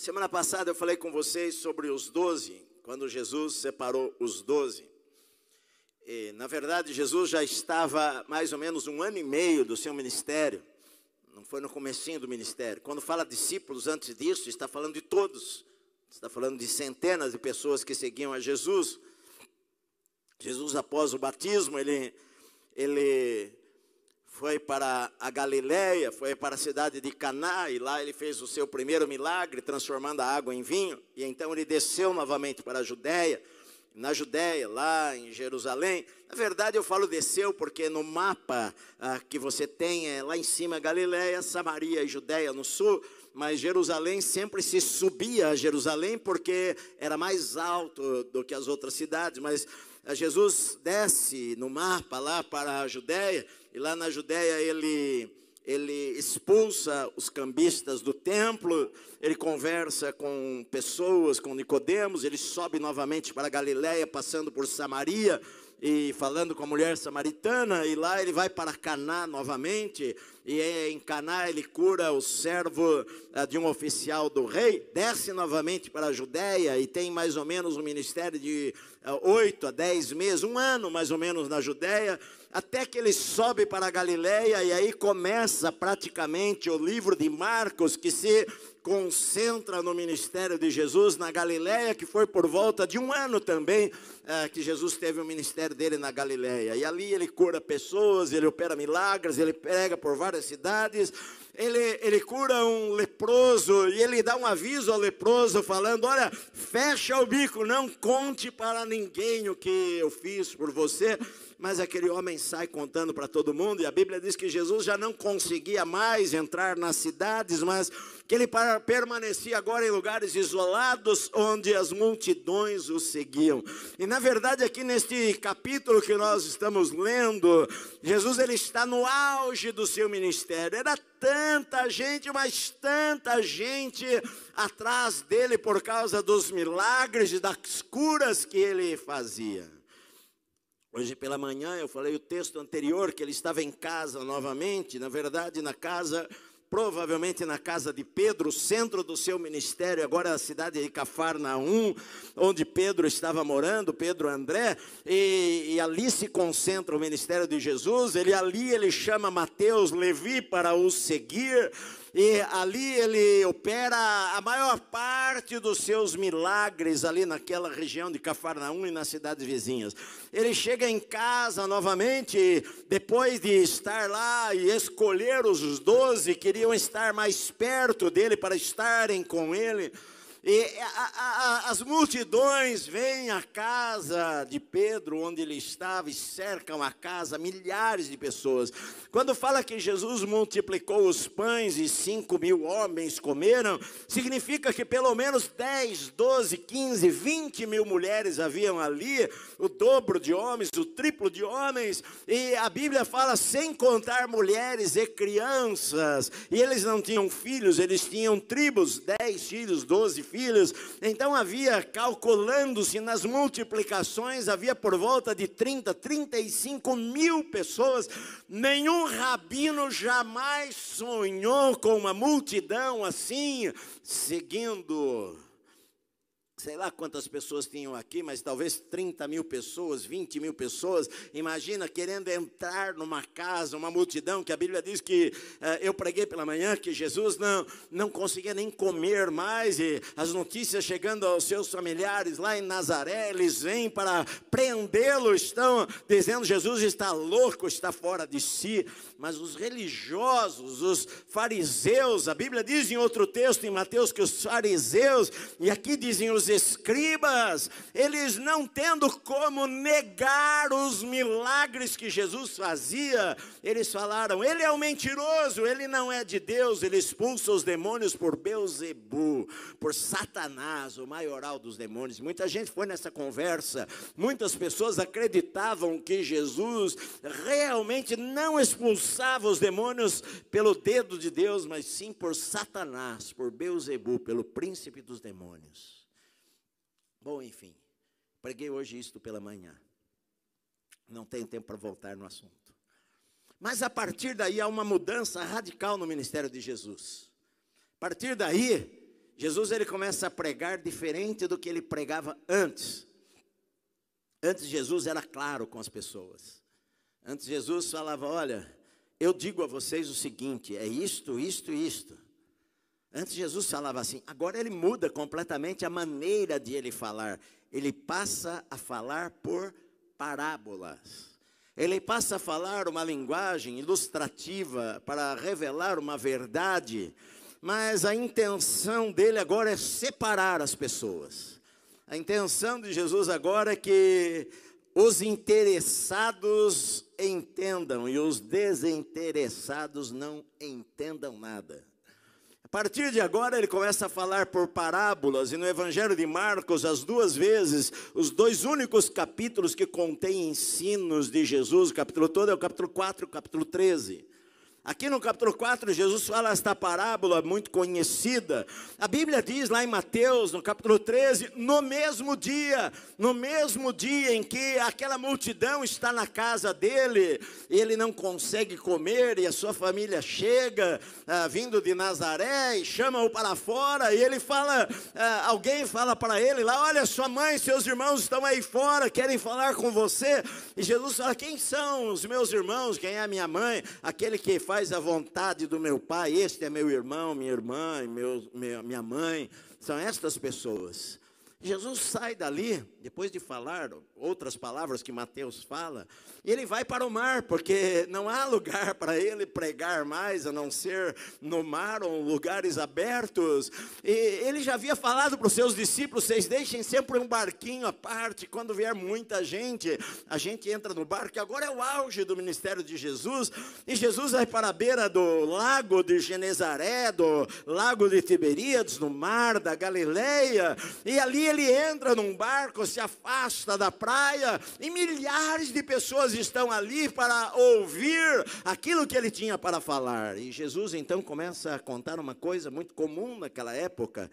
Semana passada eu falei com vocês sobre os doze, quando Jesus separou os doze. na verdade, Jesus já estava mais ou menos um ano e meio do seu ministério. Não foi no comecinho do ministério. Quando fala discípulos antes disso, está falando de todos. Está falando de centenas de pessoas que seguiam a Jesus. Jesus, após o batismo, ele, ele foi para a Galiléia, foi para a cidade de Caná, e lá ele fez o seu primeiro milagre, transformando a água em vinho, e então ele desceu novamente para a Judéia, na Judéia, lá em Jerusalém. Na verdade, eu falo desceu porque no mapa ah, que você tem é lá em cima Galiléia, Samaria e Judéia no sul, mas Jerusalém sempre se subia a Jerusalém porque era mais alto do que as outras cidades, mas ah, Jesus desce no mapa lá para a Judéia e lá na Judéia ele, ele expulsa os cambistas do templo, ele conversa com pessoas, com Nicodemos, ele sobe novamente para Galiléia, passando por Samaria, e falando com a mulher samaritana, e lá ele vai para Caná novamente, e é em Caná ele cura o servo ah, de um oficial do rei, desce novamente para a Judéia, e tem mais ou menos um ministério de ah, oito a dez meses, um ano mais ou menos na Judéia, até que ele sobe para a Galiléia e aí começa praticamente o livro de Marcos, que se concentra no ministério de Jesus na Galiléia, que foi por volta de um ano também é, que Jesus teve o ministério dele na Galiléia. E ali ele cura pessoas, ele opera milagres, ele prega por várias cidades. Ele, ele, cura um leproso e ele dá um aviso ao leproso, falando: Olha, fecha o bico, não conte para ninguém o que eu fiz por você. Mas aquele homem sai contando para todo mundo, e a Bíblia diz que Jesus já não conseguia mais entrar nas cidades, mas que ele permanecia agora em lugares isolados onde as multidões o seguiam. E na verdade aqui neste capítulo que nós estamos lendo, Jesus ele está no auge do seu ministério. Era tanta gente, mas tanta gente atrás dele por causa dos milagres e das curas que ele fazia. Hoje pela manhã eu falei o texto anterior que ele estava em casa novamente, na verdade na casa provavelmente na casa de Pedro, centro do seu ministério, agora a cidade de Cafarnaum, onde Pedro estava morando, Pedro André, e, e, ali se concentra o ministério de Jesus. Ele ali ele chama Mateus, Levi para o seguir. E ali ele opera a maior parte dos seus milagres ali naquela região de Cafarnaum e nas cidades vizinhas. Ele chega em casa novamente, depois de estar lá e escolher os doze, queriam estar mais perto dele para estarem com ele. E a, a, as multidões vêm à casa de Pedro, onde ele estava, e cercam a casa, milhares de pessoas. Quando fala que Jesus multiplicou os pães e cinco mil homens comeram, significa que pelo menos 10, 12, 15, 20 mil mulheres haviam ali, o dobro de homens, o triplo de homens, e a Bíblia fala sem contar mulheres e crianças, e eles não tinham filhos, eles tinham tribos, 10 filhos, 12 filhos. Então havia, calculando-se nas multiplicações, havia por volta de 30, 35 mil pessoas. Nenhum rabino jamais sonhou com uma multidão assim, seguindo sei lá quantas pessoas tinham aqui, mas talvez 30 mil pessoas, 20 mil pessoas. Imagina querendo entrar numa casa, uma multidão, que a Bíblia diz que eh, eu preguei pela manhã que Jesus não, não conseguia nem comer mais, e as notícias chegando aos seus familiares lá em Nazaré, eles vêm para prendê-lo, estão dizendo Jesus está louco, está fora de si. Mas os religiosos, os fariseus, a Bíblia diz em outro texto, em Mateus, que os fariseus, e aqui dizem os escribas, eles não tendo como negar os milagres que Jesus fazia, eles falaram: ele é um mentiroso, ele não é de Deus, ele expulsa os demônios por Beuzebu, por Satanás, o maioral dos demônios. Muita gente foi nessa conversa, muitas pessoas acreditavam que Jesus realmente não expulsava os demônios pelo dedo de Deus, mas sim por Satanás, por Beuzebu, pelo príncipe dos demônios. Bom, enfim, preguei hoje isto pela manhã. Não tenho tempo para voltar no assunto. Mas a partir daí há uma mudança radical no ministério de Jesus. A partir daí, Jesus ele começa a pregar diferente do que ele pregava antes. Antes Jesus era claro com as pessoas. Antes Jesus falava, olha, eu digo a vocês o seguinte, é isto, isto e isto. Antes Jesus falava assim, agora ele muda completamente a maneira de ele falar. Ele passa a falar por parábolas. Ele passa a falar uma linguagem ilustrativa para revelar uma verdade, mas a intenção dele agora é separar as pessoas. A intenção de Jesus agora é que os interessados entendam e os desinteressados não entendam nada. A partir de agora, ele começa a falar por parábolas, e no Evangelho de Marcos, as duas vezes, os dois únicos capítulos que contêm ensinos de Jesus, o capítulo todo é o capítulo 4 e o capítulo 13. Aqui no capítulo 4, Jesus fala esta parábola muito conhecida. A Bíblia diz lá em Mateus, no capítulo 13, no mesmo dia, no mesmo dia em que aquela multidão está na casa dele, ele não consegue comer e a sua família chega, ah, vindo de Nazaré, e chama-o para fora, e ele fala, ah, alguém fala para ele lá: Olha, sua mãe, seus irmãos estão aí fora, querem falar com você. E Jesus fala: Quem são os meus irmãos? Quem é a minha mãe? Aquele que faz faz a vontade do meu pai, este é meu irmão, minha irmã, meu, minha mãe, são estas pessoas. Jesus sai dali, depois de falar outras palavras que Mateus fala, e ele vai para o mar, porque não há lugar para ele pregar mais, a não ser no mar ou lugares abertos. E ele já havia falado para os seus discípulos: vocês deixem sempre um barquinho à parte, quando vier muita gente, a gente entra no barco. Agora é o auge do ministério de Jesus, e Jesus vai para a beira do lago de Genezaré, do lago de Tiberíades, no mar da Galileia, e ali ele entra num barco, se afasta da praia, e milhares de pessoas estão ali para ouvir aquilo que ele tinha para falar. E Jesus então começa a contar uma coisa muito comum naquela época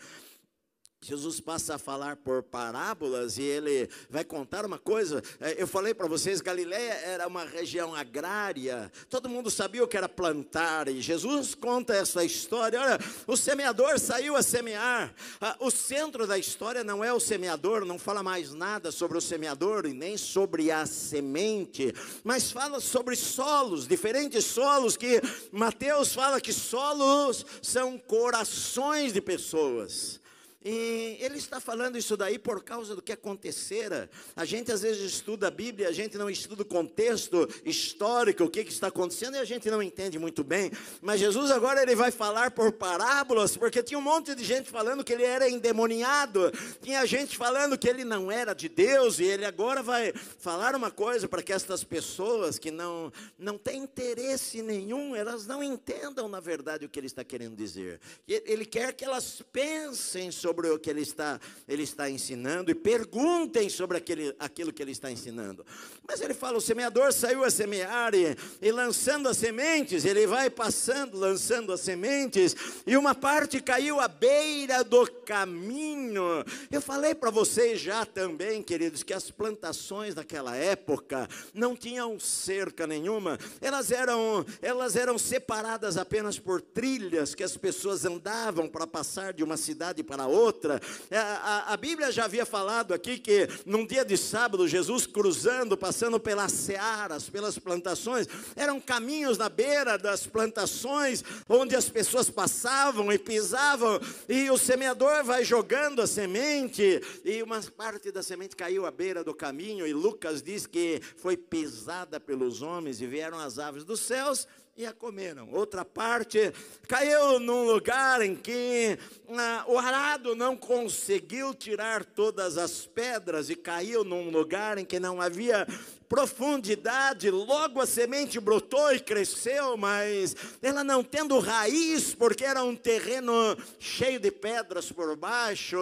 Jesus passa a falar por parábolas e ele vai contar uma coisa. É, eu falei para vocês, Galiléia era uma região agrária. Todo mundo sabia o que era plantar. E Jesus conta essa história. Olha, o semeador saiu a semear. Ah, o centro da história não é o semeador, não fala mais nada sobre o semeador e nem sobre a semente, mas fala sobre solos, diferentes solos que Mateus fala que solos são corações de pessoas. E ele está falando isso daí por causa do que acontecera. A gente às vezes estuda a Bíblia, a gente não estuda o contexto histórico, o que, que está acontecendo, e a gente não entende muito bem. Mas Jesus agora ele vai falar por parábolas, porque tinha um monte de gente falando que ele era endemoniado, tinha gente falando que ele não era de Deus, e ele agora vai falar uma coisa para que estas pessoas que não, não têm interesse nenhum, elas não entendam na verdade o que ele está querendo dizer. Ele quer que elas pensem sobre sobre o que ele está, ele está ensinando e perguntem sobre aquele, aquilo que ele está ensinando. Mas ele fala: o semeador saiu a semear e, e lançando as sementes, ele vai passando, lançando as sementes, e uma parte caiu à beira do caminho. Eu falei para vocês já também, queridos, que as plantações daquela época não tinham cerca nenhuma, elas eram, elas eram separadas apenas por trilhas que as pessoas andavam para passar de uma cidade para outra outra. A, é, a, a Bíblia já havia falado aqui que num dia de sábado, Jesus cruzando, passando pelas searas, pelas plantações, eram caminhos na beira das plantações, onde as pessoas passavam e pisavam, e o semeador vai jogando a semente, e uma parte da semente caiu à beira do caminho, e Lucas diz que foi pisada pelos homens e vieram as aves dos céus e a comeram. Outra parte caiu num lugar em que ah, o arado não conseguiu tirar todas as pedras e caiu num lugar em que não havia profundidade. Logo a semente brotou e cresceu, mas ela não tendo raiz, porque era um terreno cheio de pedras por baixo,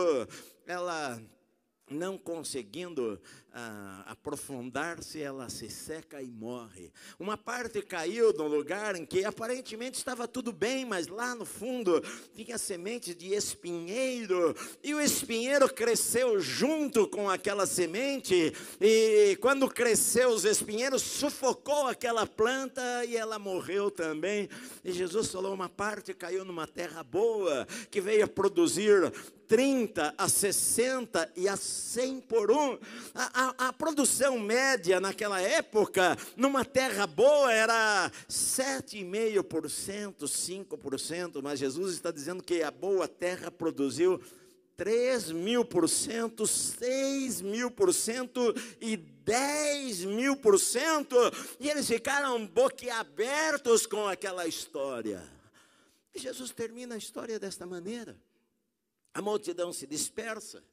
ela não conseguindo aprofundar-se, ela se seca e morre. Uma parte caiu num lugar em que aparentemente estava tudo bem, mas lá no fundo tinha semente de espinheiro, e o espinheiro cresceu junto com aquela semente, e quando cresceu, os espinheiros sufocou aquela planta e ela morreu também. E Jesus falou: uma parte caiu numa terra boa, que veio a produzir 30, a 60 e a 100 por um. A, a, a produção média naquela época, numa terra boa, era 7,5%, 5%, mas Jesus está dizendo que a boa terra produziu 3 mil por cento, 6 mil por cento e 10 mil por cento. E eles ficaram boquiabertos com aquela história. E Jesus termina a história desta maneira. A multidão se dispersa.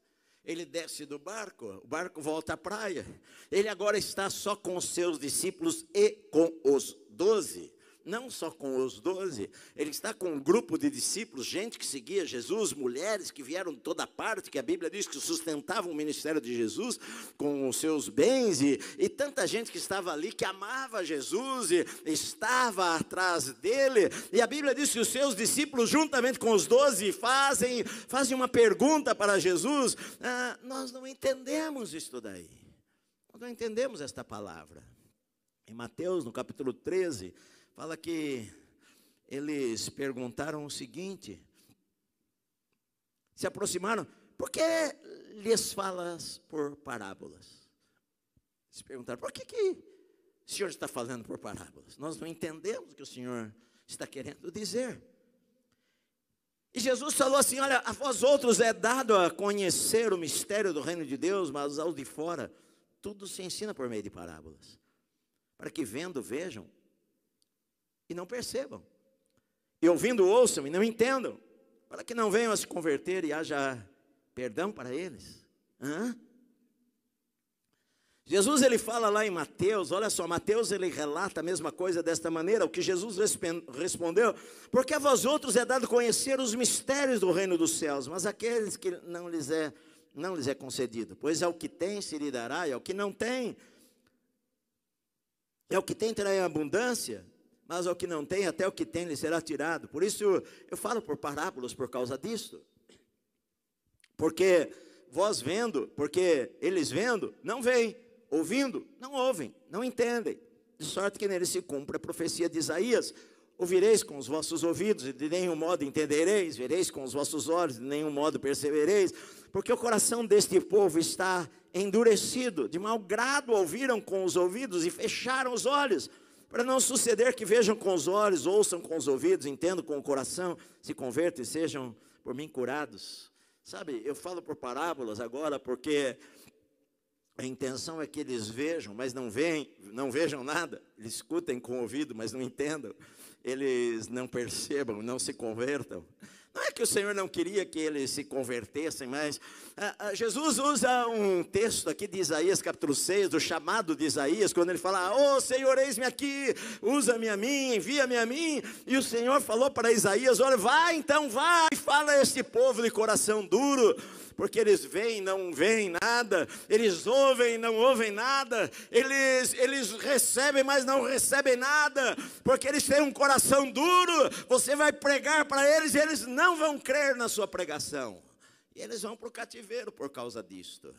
Ele desce do barco, o barco volta à praia. Ele agora está só com os seus discípulos e com os doze não só com os doze, ele está com um grupo de discípulos, gente que seguia Jesus, mulheres que vieram de toda parte, que a Bíblia diz que sustentavam o ministério de Jesus com os seus bens, e, e tanta gente que estava ali que amava Jesus e estava atrás dele. E a Bíblia diz que os seus discípulos, juntamente com os doze, fazem, fazem uma pergunta para Jesus: ah, Nós não entendemos isso daí, nós não entendemos esta palavra. Em Mateus, no capítulo 13, Fala que eles perguntaram o seguinte: se aproximaram, por que lhes falas por parábolas? Se perguntaram, por que, que o senhor está falando por parábolas? Nós não entendemos o que o senhor está querendo dizer. E Jesus falou assim: Olha, a vós outros é dado a conhecer o mistério do reino de Deus, mas aos de fora, tudo se ensina por meio de parábolas. Para que vendo, vejam, e não percebam. E ouvindo, ouçam e não entendam. Para que não venham a se converter e haja perdão para eles. Hã? Jesus ele fala lá em Mateus, olha só, Mateus ele relata a mesma coisa desta maneira, o que Jesus respondeu, porque a vós outros é dado conhecer os mistérios do reino dos céus, mas aqueles que não lhes é, não lhes é concedido, pois ao que tem se lhe dará, e ao que não tem, e ao que tem terá em abundância, mas ao que não tem, até o que tem lhe será tirado. Por isso eu, falo por parábolas por causa disto, Porque vós vendo, porque eles vendo, não veem, ouvindo, não ouvem, não entendem. De sorte que nele se cumpre a profecia de Isaías. Ouvireis com os vossos ouvidos, e de nenhum modo entendereis, vereis com os vossos olhos, e de nenhum modo percebereis, porque o coração deste povo está endurecido, de mau grado ouviram com os ouvidos e fecharam os olhos para não suceder que vejam com os olhos, ouçam com os ouvidos, entendam com o coração, se convertam e sejam por mim curados. Sabe, eu falo por parábolas agora porque a intenção é que eles vejam, mas não veem, não vejam nada. Eles escutem com o ouvido, mas não entendam. Eles não percebam, não se convertam. Não é que o Senhor não queria que eles se convertessem, mas ah, ah, Jesus usa um texto aqui de Isaías, capítulo 6, do chamado de Isaías, quando ele fala: Ô oh, Senhor, eis-me aqui, usa-me a mim, envia-me a mim. E o Senhor falou para Isaías: Olha, vai então, vai, fala a este povo de coração duro porque eles veem, não veem nada, eles ouvem, não ouvem nada, eles, eles recebem, mas não recebem nada, porque eles têm um coração duro. Você vai pregar para eles e eles não vão crer na sua pregação. E eles vão para o cativeiro por causa disto.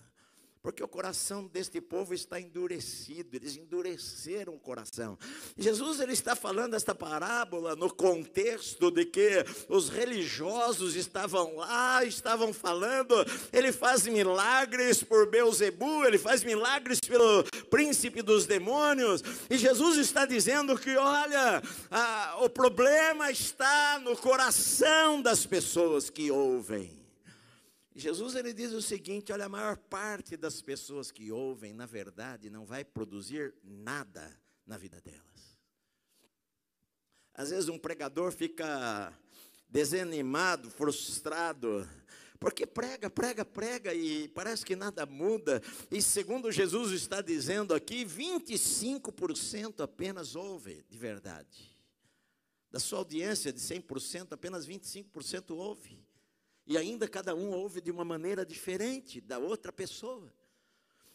Porque o coração deste povo está endurecido, eles endureceram o coração. Jesus ele está falando esta parábola no contexto de que os religiosos estavam lá, estavam falando, ele faz milagres por Beuzebu, ele faz milagres pelo príncipe dos demônios, e Jesus está dizendo que olha, a, o problema está no coração das pessoas que ouvem. Jesus ele diz o seguinte: olha, a maior parte das pessoas que ouvem, na verdade, não vai produzir nada na vida delas. Às vezes um pregador fica desanimado, frustrado, porque prega, prega, prega e parece que nada muda. E segundo Jesus está dizendo aqui, 25% apenas ouve de verdade. Da sua audiência de 100%, apenas 25% ouve. E ainda cada um ouve de uma maneira diferente da outra pessoa.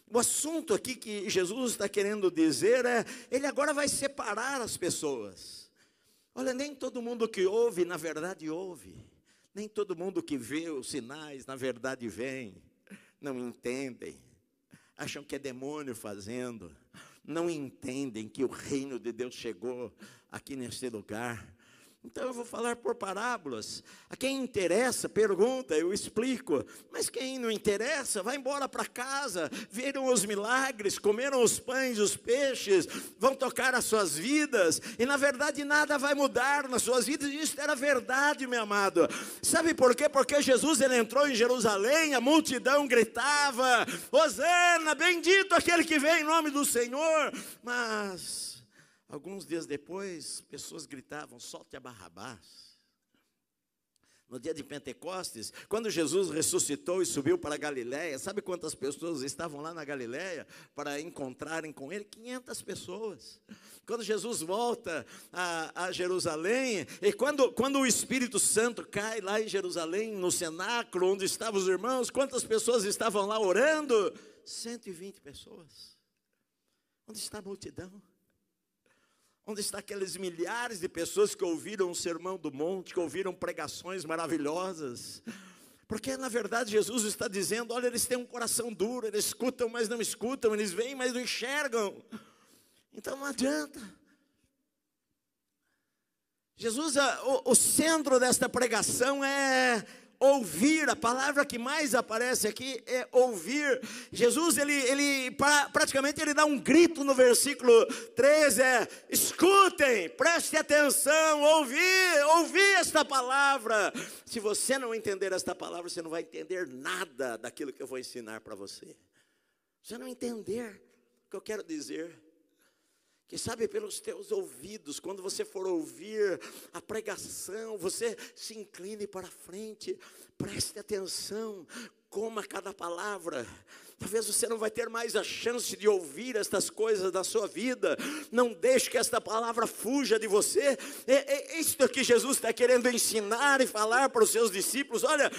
O assunto aqui que Jesus está querendo dizer é: ele agora vai separar as pessoas. Olha, nem todo mundo que ouve, na verdade, ouve. Nem todo mundo que vê os sinais, na verdade, vem. Não entendem. Acham que é demônio fazendo. Não entendem que o reino de Deus chegou aqui neste lugar. Então eu vou falar por parábolas. A quem interessa, pergunta, eu explico. Mas quem não interessa, vai embora para casa. Viram os milagres, comeram os pães, os peixes, vão tocar as suas vidas. E na verdade nada vai mudar nas suas vidas. E isso era verdade, meu amado. Sabe por quê? Porque Jesus ele entrou em Jerusalém, a multidão gritava: Hosana, bendito aquele que vem em nome do Senhor. Mas Alguns dias depois, pessoas gritavam: solte a Barrabás. No dia de Pentecostes, quando Jesus ressuscitou e subiu para a Galiléia, sabe quantas pessoas estavam lá na Galiléia para encontrarem com ele? 500 pessoas. Quando Jesus volta a, a Jerusalém, e quando, quando o Espírito Santo cai lá em Jerusalém, no cenáculo onde estavam os irmãos, quantas pessoas estavam lá orando? 120 pessoas. Onde está a multidão? Onde está aqueles milhares de pessoas que ouviram o sermão do monte, que ouviram pregações maravilhosas? Porque na verdade Jesus está dizendo: olha, eles têm um coração duro, eles escutam, mas não escutam, eles veem, mas não enxergam. Então não adianta. Jesus, o, o centro desta pregação é ouvir, a palavra que mais aparece aqui é ouvir. Jesus, ele, ele praticamente ele dá um grito no versículo 13, é, escutem, preste atenção, ouvir, ouvir esta palavra. Se você não entender esta palavra, você não vai entender nada daquilo que eu vou ensinar para você. Você não entender o que eu quero dizer. Que sabe pelos teus ouvidos, quando você for ouvir a pregação, você se incline para frente, preste atenção, coma cada palavra. Talvez você não vai ter mais a chance de ouvir estas coisas da sua vida. Não deixe que esta palavra fuja de você. É, é isto que Jesus está querendo ensinar e falar para os seus discípulos. Olha,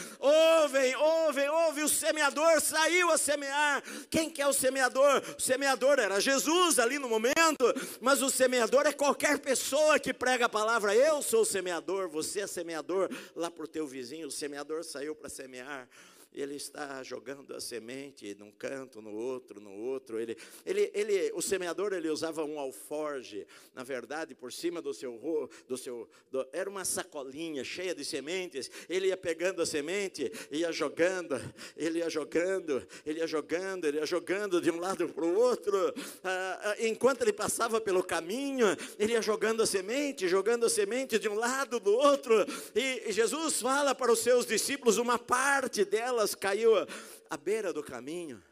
ouvem, ouvem, ouvem. O semeador saiu a semear. Quem que é o semeador? O semeador era Jesus ali no momento, mas o semeador é qualquer pessoa que prega a palavra. Eu sou o semeador, você é semeador. Lá para o teu vizinho, o semeador saiu para semear ele está jogando a semente num canto, no outro, no outro. Ele, ele, ele, o semeador ele usava um alforge, na verdade, por cima do seu do seu do, era uma sacolinha cheia de sementes. Ele ia pegando a semente, ia jogando, ele ia jogando, ele ia jogando, ele ia jogando de um lado para o outro. Ah, ah, enquanto ele passava pelo caminho, ele ia jogando a semente, jogando a semente de um lado do outro. e, e Jesus fala para os seus discípulos uma parte delas pessoas caiu à beira do caminho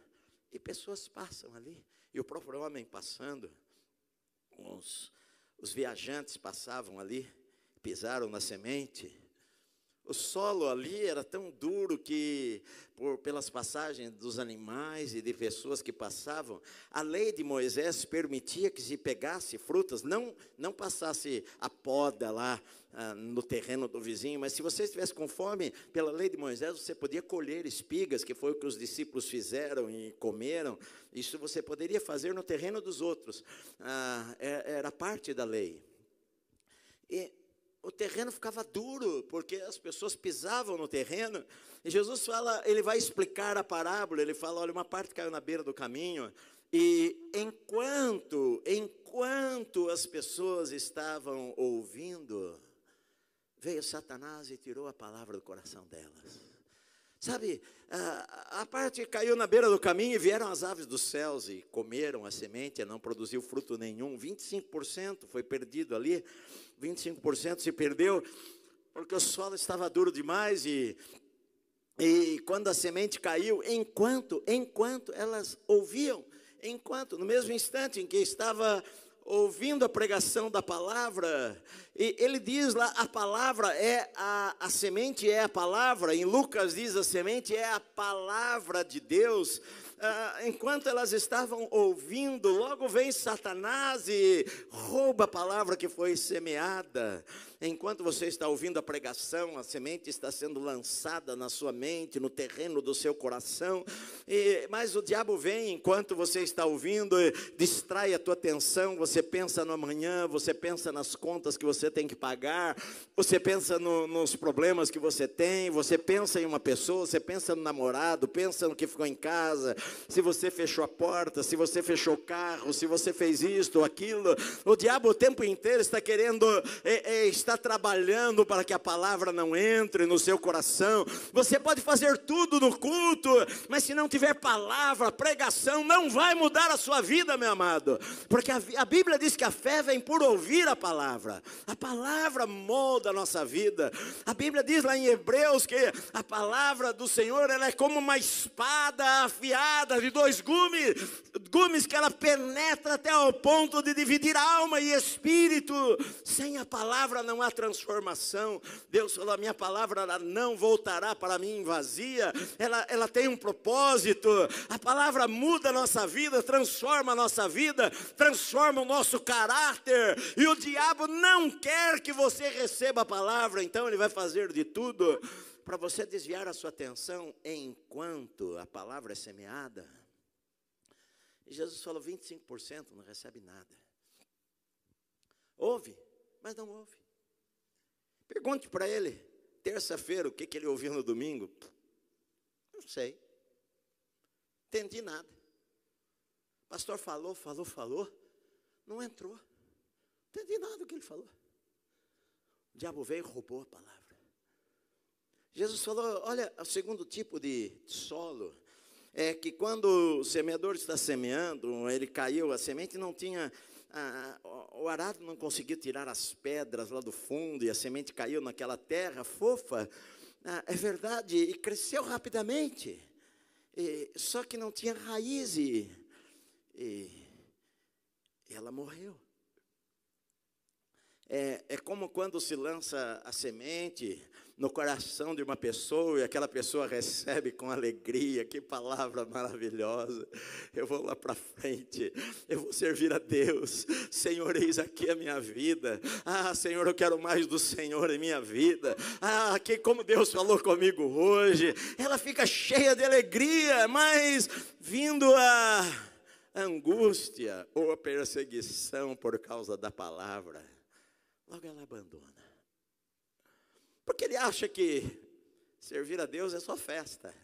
e pessoas passam ali. E o próprio homem passando, os, os viajantes passavam ali, pisaram na semente o solo ali era tão duro que, por, pelas passagens dos animais e de pessoas que passavam, a lei de Moisés permitia que se pegasse frutas, não, não passasse a poda lá ah, no terreno do vizinho, mas se você estivesse com fome, pela lei de Moisés, você podia colher espigas, que foi o que os discípulos fizeram e comeram. Isso você poderia fazer no terreno dos outros. Ah, é, era parte da lei. E o terreno ficava duro, porque as pessoas pisavam no terreno. E Jesus fala, ele vai explicar a parábola, ele fala, olha, uma parte caiu na beira do caminho, e enquanto, enquanto as pessoas estavam ouvindo, veio Satanás e tirou a palavra do coração delas. Sabe, a, a, parte caiu na beira do caminho e vieram as aves dos céus e comeram a semente, não produziu fruto nenhum. 25% foi perdido ali, 25% se perdeu, porque o solo estava duro demais e, e quando a semente caiu, enquanto, enquanto elas ouviam, enquanto, no mesmo instante em que estava ouvindo a pregação da palavra, ele diz lá: a palavra é a, a semente, é a palavra. Em Lucas diz: a semente é a palavra de Deus. Ah, enquanto elas estavam ouvindo, logo vem Satanás e rouba a palavra que foi semeada enquanto você está ouvindo a pregação, a semente está sendo lançada na sua mente, no terreno do seu coração. E, mas o diabo vem enquanto você está ouvindo, distrai a tua atenção. Você pensa no amanhã, você pensa nas contas que você tem que pagar, você pensa no, nos problemas que você tem, você pensa em uma pessoa, você pensa no namorado, pensa no que ficou em casa, se você fechou a porta, se você fechou o carro, se você fez isto ou aquilo. O diabo o tempo inteiro está querendo. É, é, está trabalhando para que a palavra não entre no seu coração. Você pode fazer tudo no culto, mas se não tiver palavra, pregação, não vai mudar a sua vida, meu amado. Porque a, a Bíblia diz que a fé vem por ouvir a palavra. A palavra molda a nossa vida. A Bíblia diz lá em Hebreus que a palavra do Senhor ela é como uma espada afiada de dois gumes, gumes que ela penetra até o ponto de dividir alma e espírito. Sem a palavra não não há transformação, Deus falou: a minha palavra ela não voltará para mim vazia, ela, ela tem um propósito. A palavra muda a nossa vida, transforma a nossa vida, transforma o nosso caráter, e o diabo não quer que você receba a palavra, então ele vai fazer de tudo para você desviar a sua atenção enquanto a palavra é semeada. E Jesus falou: 25% não recebe nada. Ouve, mas não ouve. Pergunte para ele, terça-feira, o que, que ele ouviu no domingo? Não sei. Entendi nada. O pastor falou, falou, falou, não entrou. Entendi nada do que ele falou. O diabo veio e roubou a palavra. Jesus falou: olha, o segundo tipo de solo é que quando o semeador está semeando, ele caiu, a semente não tinha ah, o arado não conseguiu tirar as pedras lá do fundo e a semente caiu naquela terra fofa. Ah, é verdade, e cresceu rapidamente. E, só que não tinha raiz e, e ela morreu. É, é como quando se lança a semente no coração de uma pessoa e aquela pessoa recebe com alegria. Que palavra maravilhosa! Eu vou lá para frente, eu vou servir a Deus. Senhor, eis aqui a minha vida. Ah, Senhor, eu quero mais do Senhor em minha vida. Ah, que como Deus falou comigo hoje, ela fica cheia de alegria, mas vindo a angústia ou a perseguição por causa da palavra, logo ela abandona. Porque ele acha que servir a Deus é só festa.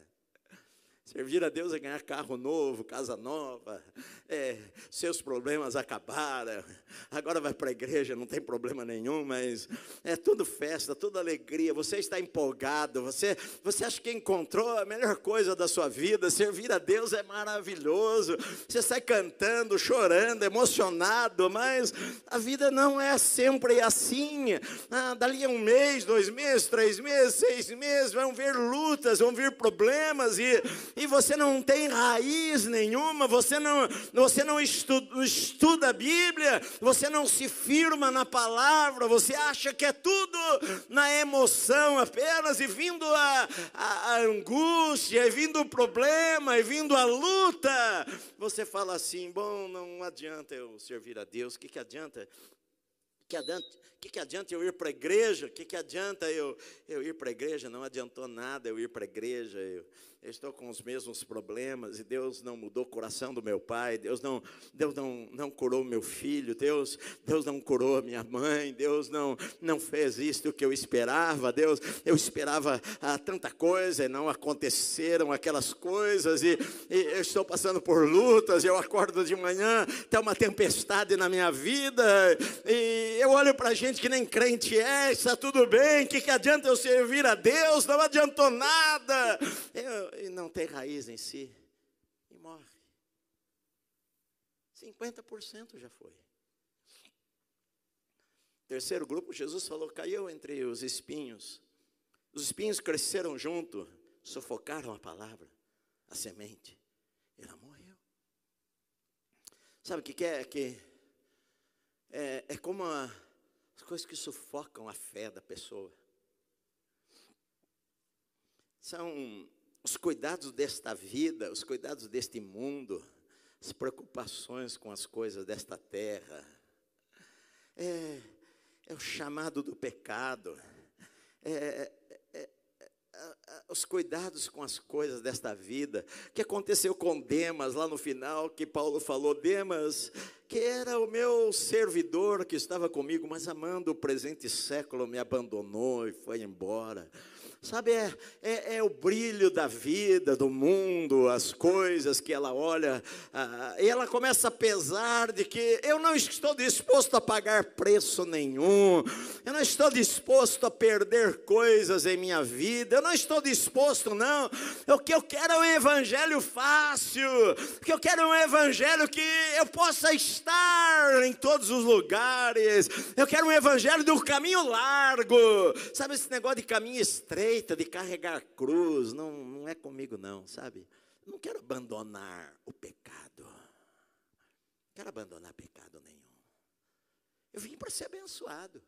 Servir a Deus é ganhar carro novo, casa nova, é, seus problemas acabaram, agora vai para a igreja, não tem problema nenhum, mas é tudo festa, tudo alegria, você está empolgado, você, você acha que encontrou a melhor coisa da sua vida, servir a Deus é maravilhoso, você sai cantando, chorando, emocionado, mas a vida não é sempre assim. Ah, dali a um mês, dois meses, três meses, seis meses, vão vir lutas, vão vir problemas e e você não tem raiz nenhuma, você não, você não estuda, estuda a Bíblia, você não se firma na palavra, você acha que é tudo na emoção apenas, e vindo a, a, a angústia, e vindo o problema, e vindo a luta, você fala assim: bom, não adianta eu servir a Deus, o que, que adianta? que adianta, que, que adianta eu ir para a igreja? O que, que adianta eu, eu ir para a igreja? Não adiantou nada eu ir para a igreja. Eu, estou com os mesmos problemas, e Deus não mudou o coração do meu pai, Deus não, Deus não, não curou meu filho, Deus, Deus não curou minha mãe, Deus não, não fez isto que eu esperava, Deus, eu esperava ah, tanta coisa e não aconteceram aquelas coisas, e, e eu estou passando por lutas, eu acordo de manhã, tem tá uma tempestade na minha vida, e eu olho para gente que nem crente é, está tudo bem, que, que adianta eu servir a Deus? Não adiantou nada. Eu, e não tem raiz em si, e morre. 50% já foi. Terceiro grupo, Jesus falou: caiu entre os espinhos. Os espinhos cresceram junto, sufocaram a palavra, a semente. Ela morreu. Sabe o que é? é? Que é, é como a, as coisas que sufocam a fé da pessoa. São os cuidados desta vida, os cuidados deste mundo, as preocupações com as coisas desta terra. É, é o chamado do pecado. É, é, é os cuidados com as coisas desta vida. O que aconteceu com Demas lá no final, que Paulo falou, Demas, que era o meu servidor que estava comigo, mas amando o presente século, me abandonou e foi embora. Sabe, é, é, é, o brilho da vida, do mundo, as coisas que ela olha, ah, e ela começa a pesar de que eu não estou disposto a pagar preço nenhum, eu não estou disposto a perder coisas em minha vida, eu não estou disposto, não. O que eu quero é um evangelho fácil, o que eu quero é um evangelho que eu possa estar em todos os lugares, eu quero um evangelho do caminho largo, sabe, esse negócio de caminho estreito de carregar cruz, não, não é comigo não, sabe? Não quero abandonar o pecado. Não quero abandonar pecado nenhum. Eu vim para ser abençoado.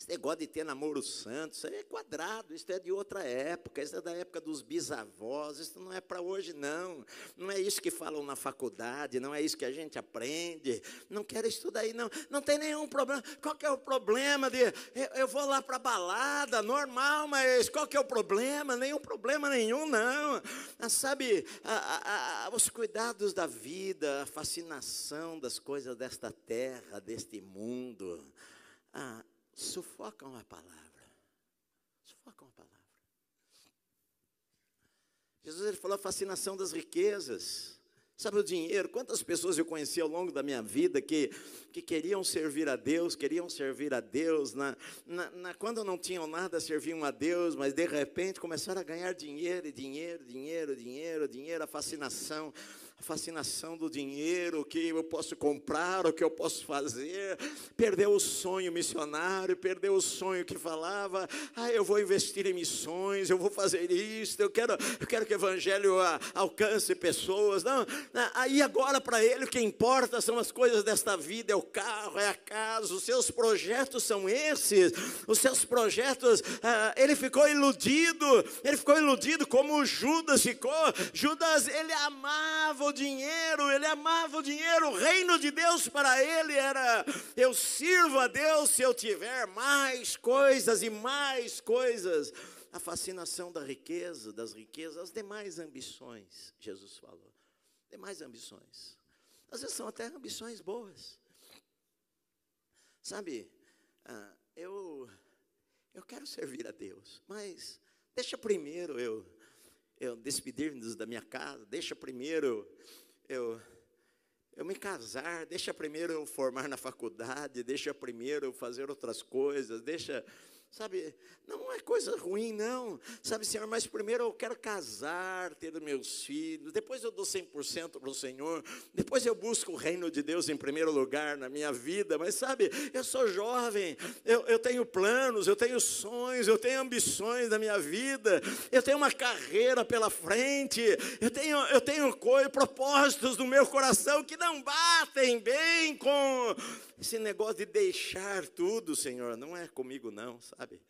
Esse negócio de ter namoro santo, isso aí é quadrado, isso é de outra época, isso é da época dos bisavós, isso não é para hoje, não. Não é isso que falam na faculdade, não é isso que a gente aprende. Não quero isso daí, não. Não tem nenhum problema. Qual que é o problema de eu, eu vou lá para balada, normal, mas qual que é o problema? Nenhum problema nenhum, não. Ah, sabe, a, a, a, os cuidados da vida, a fascinação das coisas desta terra, deste mundo. Ah, sufocam a palavra. Sufocam a palavra. Jesus ele falou a fascinação das riquezas. Sabe o dinheiro? Quantas pessoas eu conheci ao longo da minha vida que, que queriam servir a Deus, queriam servir a Deus, na, na, na, quando não tinham nada, serviam a Deus, mas de repente começaram a ganhar dinheiro, e dinheiro, dinheiro, dinheiro, dinheiro, a fascinação a fascinação do dinheiro, o que eu posso comprar, o que eu posso fazer, perdeu o sonho missionário, perdeu o sonho que falava, ah, eu vou investir em missões, eu vou fazer isso, eu quero, eu quero que o evangelho alcance pessoas. Não, né, aí agora para ele o que importa são as coisas desta vida, é o carro, é a casa, os seus projetos são esses, os seus projetos, ah, ele ficou iludido, ele ficou iludido como Judas ficou. Judas, ele amava o dinheiro, ele amava o dinheiro. O reino de Deus para ele era: eu sirvo a Deus se eu tiver mais coisas e mais coisas. A fascinação da riqueza, das riquezas, as demais ambições, Jesus falou. Demais ambições. Às vezes são até ambições boas. Sabe, ah, eu, eu quero servir a Deus, mas deixa primeiro eu eu despedir-nos da minha casa, deixa primeiro eu eu me casar, deixa primeiro eu formar na faculdade, deixa primeiro eu fazer outras coisas, deixa Sabe, não é coisa ruim, não. Sabe, Senhor, mas primeiro eu quero casar, ter meus filhos, depois eu dou 100% para o Senhor, depois eu busco o reino de Deus em primeiro lugar na minha vida. Mas sabe, eu sou jovem, eu, eu tenho planos, eu tenho sonhos, eu tenho ambições da minha vida, eu tenho uma carreira pela frente, eu tenho, eu tenho coisa, propósitos no meu coração que não batem bem com esse negócio de deixar tudo, Senhor, não é comigo, não, sabe? sabe?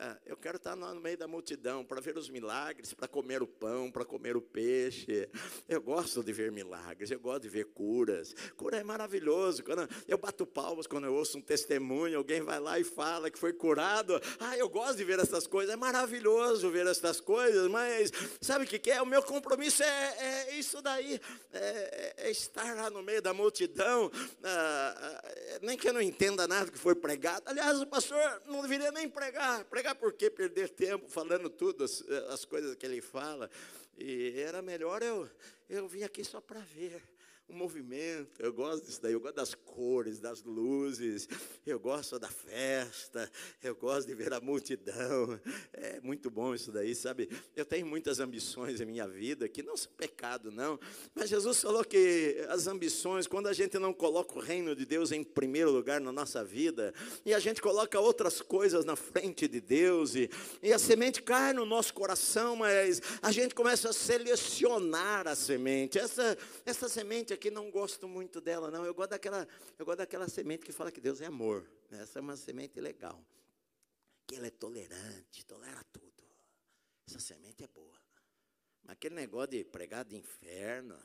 Ah, eu quero estar no meio da multidão para ver os milagres, para comer o pão, para comer o peixe. Eu gosto de ver milagres, eu gosto de ver curas. Cura é maravilhoso. Quando eu bato palmas quando eu ouço um testemunho, alguém vai lá e fala que foi curado. Ah, eu gosto de ver essas coisas. É maravilhoso ver essas coisas, mas sabe o que é? O meu compromisso é, é isso daí, é, é, é estar lá no meio da multidão. Ah, ah, nem que eu não entenda nada que foi pregado. Aliás, o pastor não deveria nem pregar. pregar por que perder tempo falando tudo, as, eh, as coisas que ele fala. E era melhor eu, eu vir aqui só para ver o movimento. Eu gosto disso daí, eu gosto das cores, das luzes, eu gosto da festa, eu gosto de ver a multidão. É muito bom isso daí, sabe? Eu tenho muitas ambições em minha vida que não são pecado, não. Mas Jesus falou que as ambições, quando a gente não coloca o reino de Deus em primeiro lugar na nossa vida, e a gente coloca outras coisas na frente de Deus, e, e a semente cai no nosso coração, mas a gente começa a selecionar a semente. Essa, essa semente que não gosto muito dela, não. Eu gosto daquela, eu gosto daquela semente que fala que Deus é amor. Essa é uma semente legal. Que ela é tolerante, tolera tudo. Essa semente é boa. Mas aquele negócio de pregar de inferno,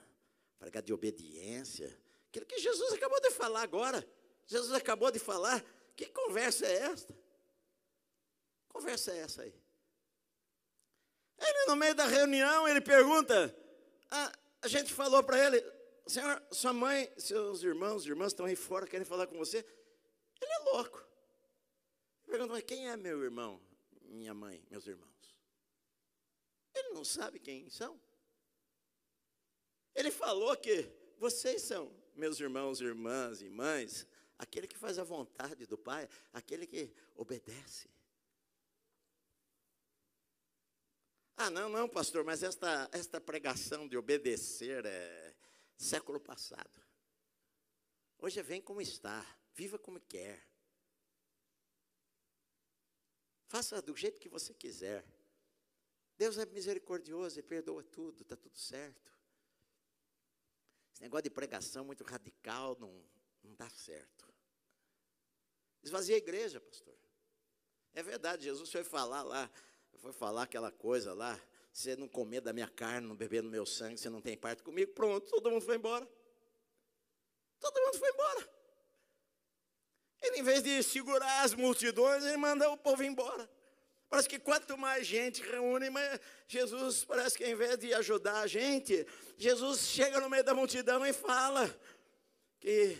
pregar de obediência, aquilo que Jesus acabou de falar agora. Jesus acabou de falar. Que conversa é esta? Conversa é essa aí? Ele, no meio da reunião, ele pergunta. A, ah, a gente falou para ele: senhor, sua mãe, seus irmãos, irmãs estão aí fora, querem falar com você. Ele é louco. Pergunta, mas quem é meu irmão, minha mãe, meus irmãos? Ele não sabe quem são. Ele falou que vocês são meus irmãos, irmãs e mães, aquele que faz a vontade do Pai, aquele que obedece. Ah, não, não, pastor, mas esta, esta pregação de obedecer é, Século passado. Hoje vem como está, viva como quer. Faça do jeito que você quiser. Deus é misericordioso e perdoa tudo, está tudo certo. Esse negócio de pregação muito radical não, não dá certo. Esvazia a igreja, pastor. É verdade, Jesus foi falar lá, foi falar aquela coisa lá, você não comer da minha carne, não beber do meu sangue, você não tem parte comigo, pronto, todo mundo foi embora. Todo mundo foi embora. Ele, em vez de segurar as multidões, ele manda o povo embora. Parece que quanto mais gente reúne, mais Jesus parece que, em vez de ajudar a gente, Jesus chega no meio da multidão e fala que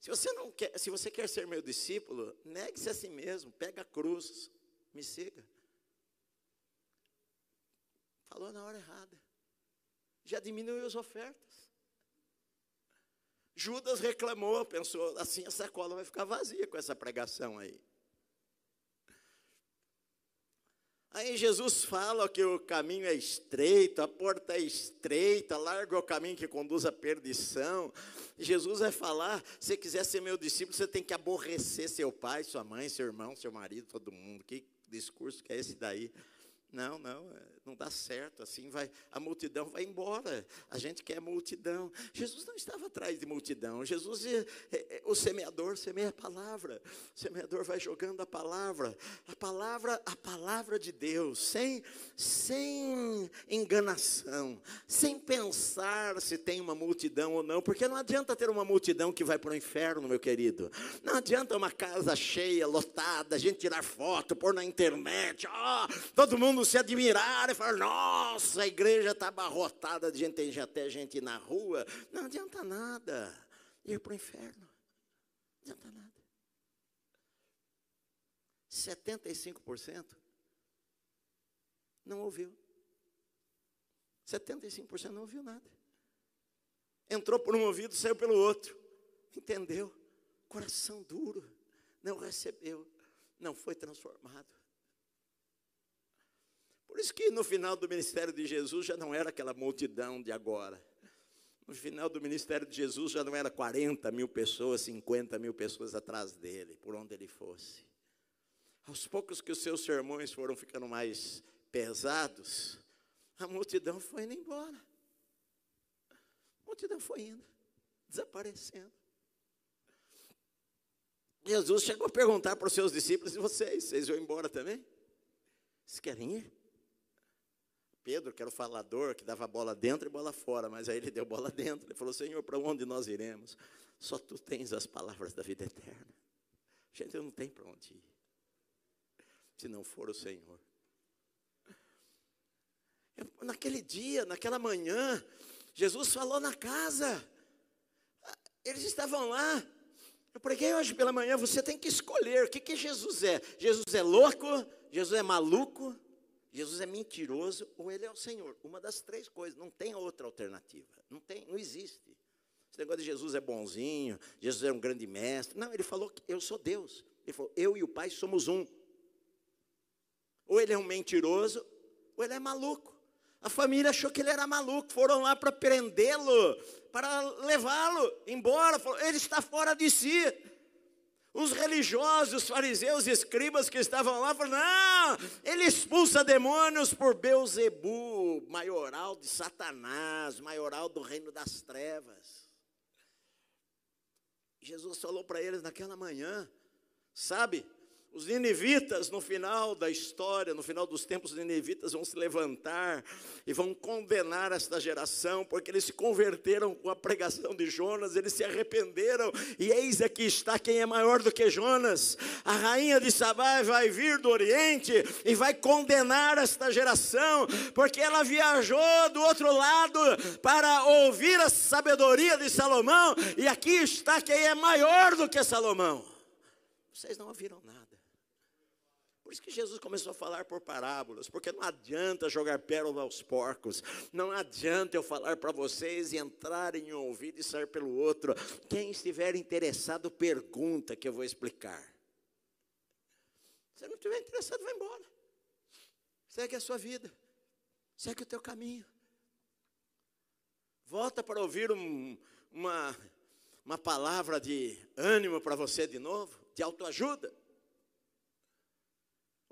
se você não quer, se você quer ser meu discípulo, negue-se a si mesmo, pega a cruz, me siga. Falou na hora errada. Já diminuiu as ofertas. Judas reclamou, pensou, assim a sacola vai ficar vazia com essa pregação aí. Aí Jesus fala que o caminho é estreito, a porta é estreita, largo o caminho que conduz à perdição. Jesus vai falar: se quiser ser meu discípulo, você tem que aborrecer seu pai, sua mãe, seu irmão, seu marido, todo mundo. Que discurso que é esse daí? Não, não, é, não dá certo, assim vai, a multidão vai embora. A gente quer multidão. Jesus não estava atrás de multidão. Jesus, é, é, é, o semeador semeia a palavra. O semeador vai jogando a palavra, a palavra, a palavra de Deus, sem sem enganação, sem pensar se tem uma multidão ou não, porque não adianta ter uma multidão que vai para o inferno, meu querido. Não adianta uma casa cheia, lotada, a gente tirar foto, pôr na internet, ó, oh, todo mundo se admiraram e falaram: nossa, a igreja está abarrotada de gente, tem até gente na rua. Não adianta nada ir para o inferno. Não adianta nada. 75% não ouviu. 75% não ouviu nada. Entrou por um ouvido, saiu pelo outro. Entendeu? Coração duro. Não recebeu. Não foi transformado. Por isso que no final do ministério de Jesus já não era aquela multidão de agora. No final do ministério de Jesus já não era 40 mil pessoas, 50 mil pessoas atrás dele, por onde ele fosse. Aos poucos que os seus sermões foram ficando mais pesados, a multidão foi indo embora. A multidão foi indo, desaparecendo. Jesus chegou a perguntar para os seus discípulos: e vocês, vocês vão embora também? Vocês querem ir? Pedro, que era o falador, que dava bola dentro e bola fora, mas aí ele deu bola dentro. Ele falou: Senhor, para onde nós iremos? Só tu tens as palavras da vida eterna. Gente, eu não tenho para onde ir, se não for o Senhor. Naquele dia, naquela manhã, Jesus falou na casa, eles estavam lá. Eu preguei hoje pela manhã, você tem que escolher o que, que Jesus é. Jesus é louco, Jesus é maluco, Jesus é mentiroso ou ele é o Senhor. Uma das três coisas, não tem outra alternativa. Não tem, não existe. Esse negócio de Jesus é bonzinho, Jesus é um grande mestre. Não, ele falou que eu sou Deus. Ele falou, eu e o Pai somos um. Ou ele é um mentiroso, ou ele é maluco. A família achou que ele era maluco, foram lá para prendê-lo, para levá-lo embora. Falou, ele está fora de si. Os religiosos, fariseus, escribas que estavam lá falaram: não, ele expulsa demônios por Beuzebu, maioral de Satanás, maioral do reino das trevas. Jesus falou para eles naquela manhã: sabe, os ninivitas, no final da história, no final dos tempos, os ninivitas vão se levantar e vão condenar esta geração, porque eles se converteram com a pregação de Jonas, eles se arrependeram, e eis aqui está quem é maior do que Jonas. A rainha de Sabá vai vir do Oriente e vai condenar esta geração, porque ela viajou do outro lado para ouvir a sabedoria de Salomão, e aqui está quem é maior do que Salomão. Vocês não ouviram nada. Por isso que Jesus começou a falar por parábolas, porque não adianta jogar pérola aos porcos, não adianta eu falar para vocês e entrar em um ouvido e sair pelo outro. Quem estiver interessado, pergunta que eu vou explicar. Se não estiver interessado, vai embora. Segue a sua vida, segue o teu caminho. Volta para ouvir um, uma, uma palavra de ânimo para você de novo, de autoajuda.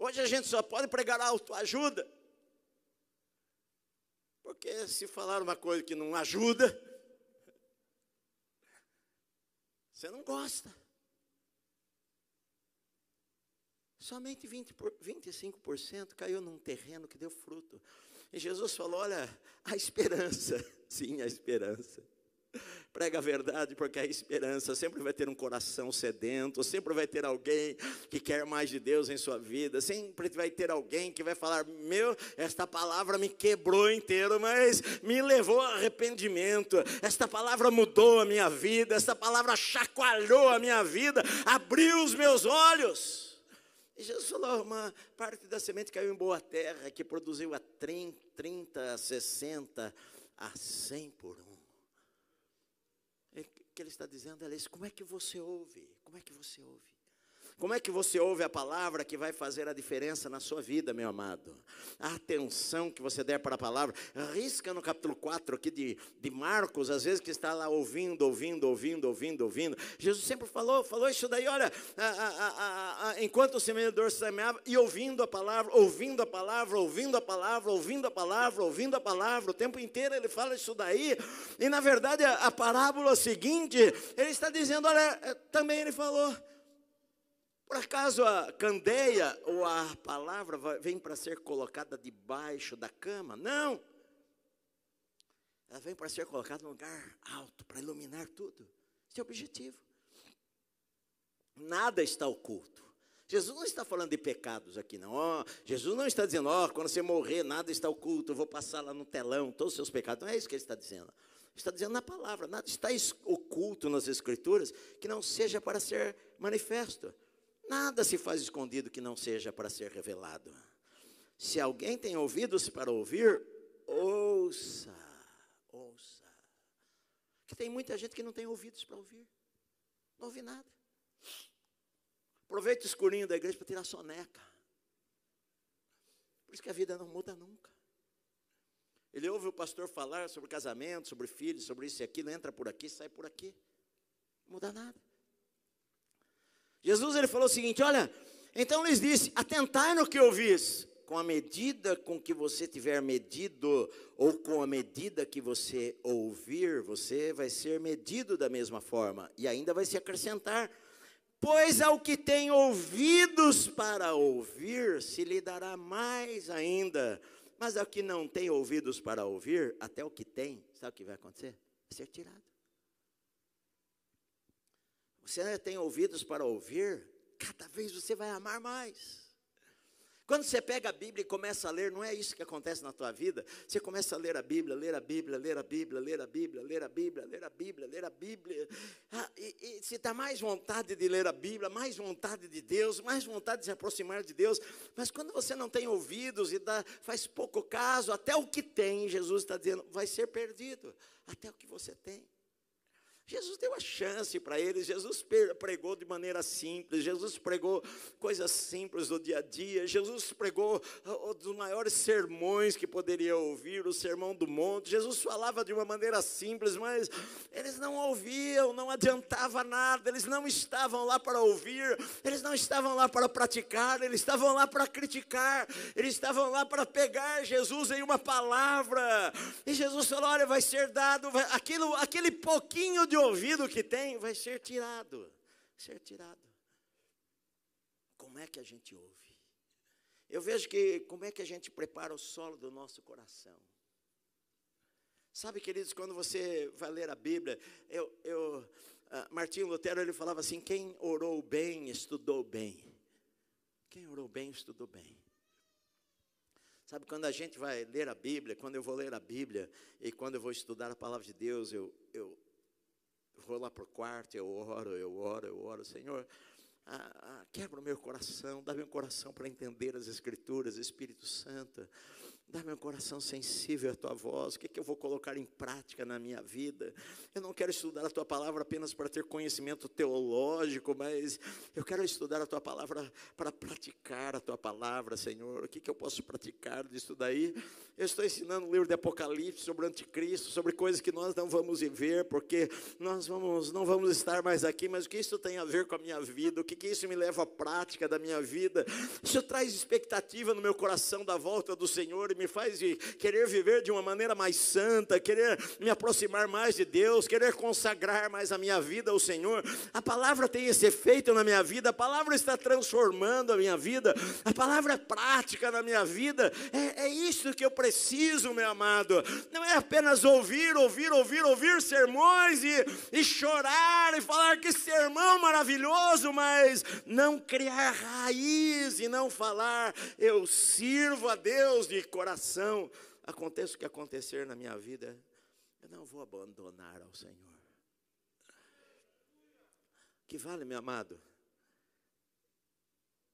Hoje a gente só pode pregar autoajuda. Porque se falar uma coisa que não ajuda, você não gosta. Somente 20 por, 25% caiu num terreno que deu fruto. E Jesus falou: olha, a esperança, sim, a esperança. Prega a verdade, porque a esperança sempre vai ter um coração sedento, sempre vai ter alguém que quer mais de Deus em sua vida, sempre vai ter alguém que vai falar: Meu, esta palavra me quebrou inteiro, mas me levou a arrependimento, esta palavra mudou a minha vida, esta palavra chacoalhou a minha vida, abriu os meus olhos. E Jesus falou: Uma parte da semente caiu em boa terra, que produziu a 30, 30 60, a 100 por um que ele está dizendo é isso: como é que você ouve? Como é que você ouve? Como é que você ouve a palavra que vai fazer a diferença na sua vida, meu amado? A atenção que você der para a palavra. Risca no capítulo 4 aqui de, de Marcos, às vezes que está lá ouvindo, ouvindo, ouvindo, ouvindo, ouvindo. Jesus sempre falou, falou isso daí, olha, a, a, a, enquanto o semeador semeava, e ouvindo a palavra, ouvindo a palavra, ouvindo a palavra, ouvindo a palavra, ouvindo a palavra, o tempo inteiro ele fala isso daí. E na verdade, a parábola seguinte, ele está dizendo, olha, é, também ele falou. Por acaso a candeia ou a palavra vem para ser colocada debaixo da cama? Não. Ela vem para ser colocada num lugar alto, para iluminar tudo. Esse é o objetivo. Nada está oculto. Jesus não está falando de pecados aqui, não. Oh, Jesus não está dizendo, ó, oh, quando você morrer, nada está oculto, eu vou passar lá no telão todos os seus pecados. Não é isso que ele está dizendo. Ele Está dizendo na palavra, nada está oculto nas Escrituras que não seja para ser manifesto. Nada se faz escondido que não seja para ser revelado. Se alguém tem ouvidos para ouvir, ouça, ouça. Que tem muita gente que não tem ouvidos para ouvir. Não ouve nada. Aproveita o escurinho da igreja para tirar a soneca. Por isso que a vida não muda nunca. Ele ouve o pastor falar sobre casamento, sobre filhos, sobre isso e aquilo, entra por aqui, sai por aqui. Não muda nada. Jesus ele falou o seguinte: olha, então lhes disse: atentai no que ouvis, com a medida com que você tiver medido, ou com a medida que você ouvir, você vai ser medido da mesma forma, e ainda vai se acrescentar. Pois ao que tem ouvidos para ouvir, se lhe dará mais ainda. Mas ao que não tem ouvidos para ouvir, até o que tem, sabe o que vai acontecer? Vai ser tirado você tem ouvidos para ouvir, cada vez você vai amar mais. Quando você pega a Bíblia e começa a ler, não é isso que acontece na tua vida. Você começa a ler a Bíblia, ler a Bíblia, ler a Bíblia, ler a Bíblia, ler a Bíblia, ler a Bíblia, ler a Bíblia. Ah, e, e se dá mais vontade de ler a Bíblia, mais vontade de Deus, mais vontade de se aproximar de Deus. Mas quando você não tem ouvidos e dá, faz pouco caso, até o que tem, Jesus está dizendo, vai ser perdido. Até o que você tem. Jesus deu a chance para eles, Jesus pregou de maneira simples, Jesus pregou coisas simples do dia a dia, Jesus pregou um dos maiores sermões que poderia ouvir, o sermão do monte. Jesus falava de uma maneira simples, mas eles não ouviam, não adiantava nada, eles não estavam lá para ouvir, eles não estavam lá para praticar, eles estavam lá para criticar, eles estavam lá para pegar Jesus em uma palavra. E Jesus falou: Olha, vai ser dado, vai, aquilo, aquele pouquinho de ouvido que tem vai ser tirado. ser tirado. Como é que a gente ouve? Eu vejo que como é que a gente prepara o solo do nosso coração. Sabe, queridos, quando você vai ler a Bíblia, eu, eu ah, Martinho Lutero ele falava assim: quem orou bem estudou bem. Quem orou bem estudou bem. Sabe, quando a gente vai ler a Bíblia, quando eu vou ler a Bíblia e quando eu vou estudar a palavra de Deus, eu, eu eu vou lá para o quarto, eu oro, eu oro, eu oro. Senhor, ah, ah, quebra o meu coração, dá meu coração para entender as Escrituras, Espírito Santo. Dá meu coração sensível à tua voz. O que, é que eu vou colocar em prática na minha vida? Eu não quero estudar a tua palavra apenas para ter conhecimento teológico, mas eu quero estudar a tua palavra para praticar a tua palavra, Senhor. O que, é que eu posso praticar disso daí? Eu estou ensinando o livro de Apocalipse sobre o anticristo, sobre coisas que nós não vamos viver, porque nós vamos, não vamos estar mais aqui. Mas o que isso tem a ver com a minha vida? O que, que isso me leva à prática da minha vida? Isso traz expectativa no meu coração da volta do Senhor me faz querer viver de uma maneira mais santa, querer me aproximar mais de Deus, querer consagrar mais a minha vida ao Senhor. A palavra tem esse efeito na minha vida, a palavra está transformando a minha vida, a palavra é prática na minha vida. É, é isso que eu preciso, meu amado. Não é apenas ouvir, ouvir, ouvir, ouvir sermões e, e chorar e falar que sermão maravilhoso, mas não criar raiz e não falar, eu sirvo a Deus de coração coração, aconteça o que acontecer na minha vida, eu não vou abandonar ao Senhor. Que vale, meu amado?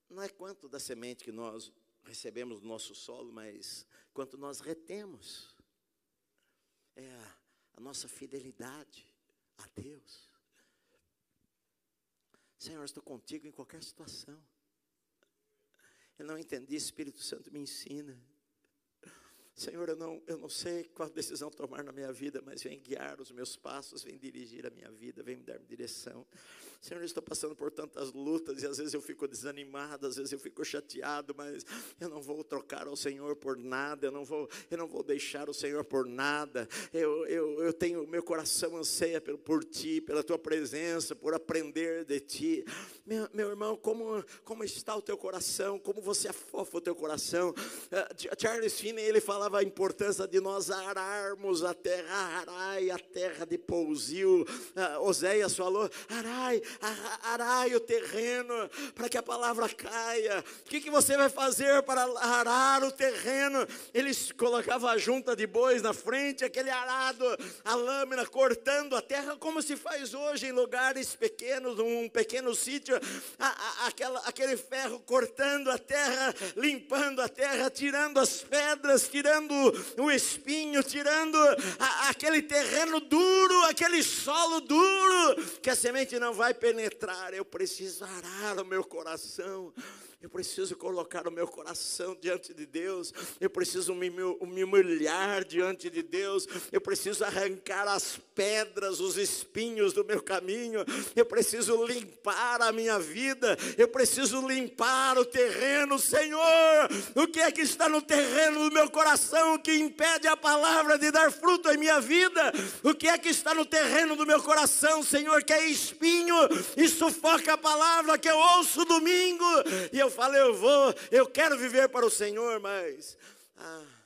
Não é quanto da semente que nós recebemos do nosso solo, mas quanto nós retemos. É a, a nossa fidelidade a Deus. Senhor, estou contigo em qualquer situação. Eu não entendi, Espírito Santo me ensina. Senhor, eu não, eu não sei qual decisão tomar na minha vida, mas vem guiar os meus passos, vem dirigir a minha vida, vem me dar direção. Senhor, eu estou passando por tantas lutas e às vezes eu fico desanimado, às vezes eu fico chateado, mas eu não vou trocar o Senhor por nada, eu não vou, eu não vou deixar o Senhor por nada. Eu, eu, eu tenho, meu coração anseia por, por Ti, pela Tua presença, por aprender de Ti. Meu, meu irmão, como, como está o teu coração? Como você afofa o teu coração? Uh, Charles Finney, ele fala falava a importância de nós ararmos a terra, arai, a terra de pousio. Ah, Oséias falou, arai, arai o terreno para que a palavra caia. O que, que você vai fazer para arar o terreno? Eles colocavam a junta de bois na frente, aquele arado, a lâmina cortando a terra como se faz hoje em lugares pequenos, um pequeno sítio, a, a, aquela, aquele ferro cortando a terra, limpando a terra, tirando as pedras, tirando tirando o espinho, tirando a, aquele terreno duro, aquele solo duro, que a semente não vai penetrar. Eu preciso arar o meu coração eu preciso colocar o meu coração diante de Deus, eu preciso me, me humilhar diante de Deus, eu preciso arrancar as pedras, os espinhos do meu caminho, eu preciso limpar a minha vida, eu preciso limpar o terreno, Senhor. O que é que está no terreno do meu coração que impede a palavra de dar fruto em minha vida? O que é que está no terreno do meu coração, Senhor, que é espinho e sufoca a palavra que eu ouço domingo e eu eu falei, eu vou, eu quero viver para o Senhor, mas ah,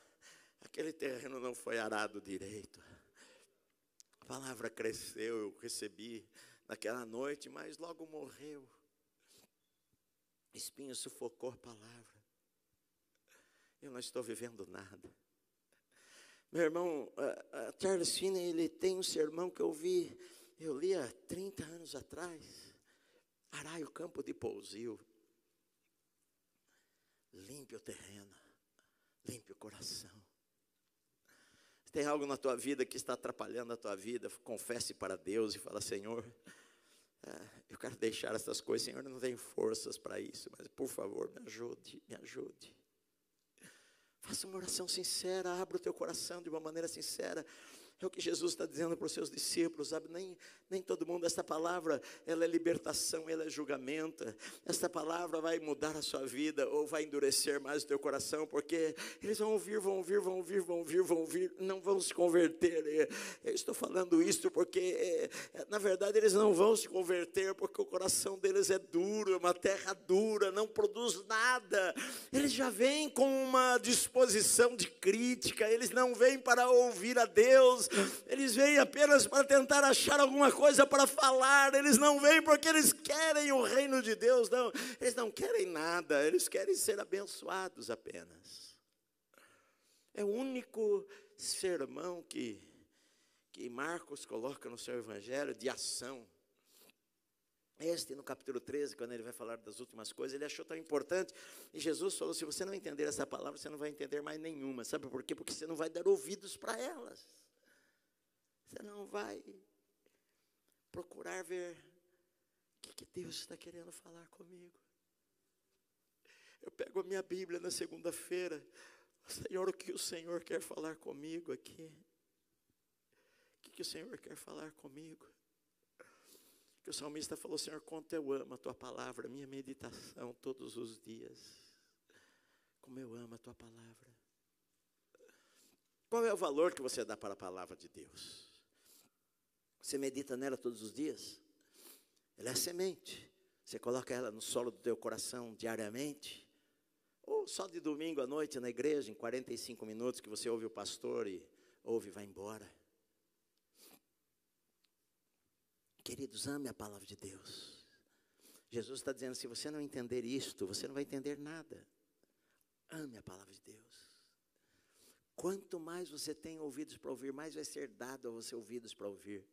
aquele terreno não foi arado direito. A palavra cresceu, eu recebi naquela noite, mas logo morreu. Espinho sufocou a palavra. Eu não estou vivendo nada. Meu irmão, Charles Finney, ele tem um sermão que eu vi, eu li há 30 anos atrás. Arai o campo de pousio. Limpe o terreno, limpe o coração. Se tem algo na tua vida que está atrapalhando a tua vida, confesse para Deus e fala: Senhor, é, eu quero deixar essas coisas, Senhor, eu não tenho forças para isso, mas por favor, me ajude, me ajude. Faça uma oração sincera, abra o teu coração de uma maneira sincera. É o que Jesus está dizendo para os seus discípulos, sabe? Nem, nem todo mundo, essa palavra, ela é libertação, ela é julgamento. Essa palavra vai mudar a sua vida ou vai endurecer mais o teu coração, porque eles vão ouvir, vão ouvir, vão ouvir, vão ouvir, vão ouvir, não vão se converter. Eu estou falando isso porque, é, na verdade, eles não vão se converter, porque o coração deles é duro, é uma terra dura, não produz nada. Eles já vêm com uma disposição de crítica, eles não vêm para ouvir a Deus, eles vêm apenas para tentar achar alguma coisa para falar, eles não vêm porque eles querem o reino de Deus, não, eles não querem nada, eles querem ser abençoados apenas. É o único sermão que, que Marcos coloca no seu evangelho de ação. Este, no capítulo 13, quando ele vai falar das últimas coisas, ele achou tão importante. E Jesus falou: se você não entender essa palavra, você não vai entender mais nenhuma. Sabe por quê? Porque você não vai dar ouvidos para elas. Você não vai procurar ver o que, que Deus está querendo falar comigo. Eu pego a minha Bíblia na segunda-feira. Senhor, o que o Senhor quer falar comigo aqui? O que, que o Senhor quer falar comigo? Que o salmista falou: Senhor, quanto eu amo a tua palavra, minha meditação todos os dias. Como eu amo a tua palavra. Qual é o valor que você dá para a palavra de Deus? Você medita nela todos os dias? Ela é a semente. Você coloca ela no solo do teu coração diariamente? Ou só de domingo à noite na igreja, em 45 minutos, que você ouve o pastor e ouve e vai embora? Queridos, ame a palavra de Deus. Jesus está dizendo: se você não entender isto, você não vai entender nada. Ame a palavra de Deus. Quanto mais você tem ouvidos para ouvir, mais vai ser dado a você ouvidos para ouvir.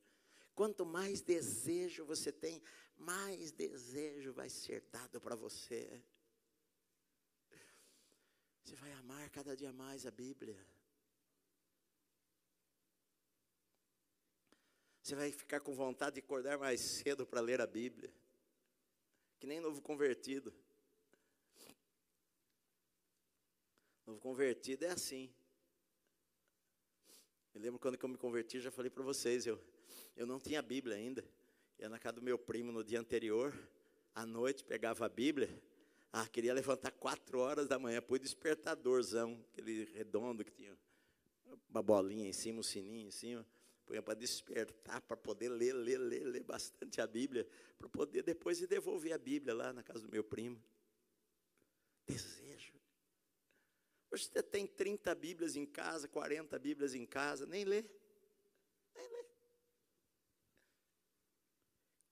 Quanto mais desejo você tem, mais desejo vai ser dado para você. Você vai amar cada dia mais a Bíblia. Você vai ficar com vontade de acordar mais cedo para ler a Bíblia. Que nem novo convertido. Novo convertido é assim. Me lembro quando eu me converti, já falei para vocês, eu eu não tinha Bíblia ainda. Ia na casa do meu primo no dia anterior, à noite, pegava a Bíblia. Ah, queria levantar quatro horas da manhã, pôr despertadorzão, aquele redondo que tinha uma bolinha em cima, um sininho em cima. Põe para despertar, para poder ler, ler, ler, ler bastante a Bíblia, para poder depois ir devolver a Bíblia lá na casa do meu primo. Desejo. Hoje você tem 30 Bíblias em casa, 40 Bíblias em casa, nem lê. Nem lê.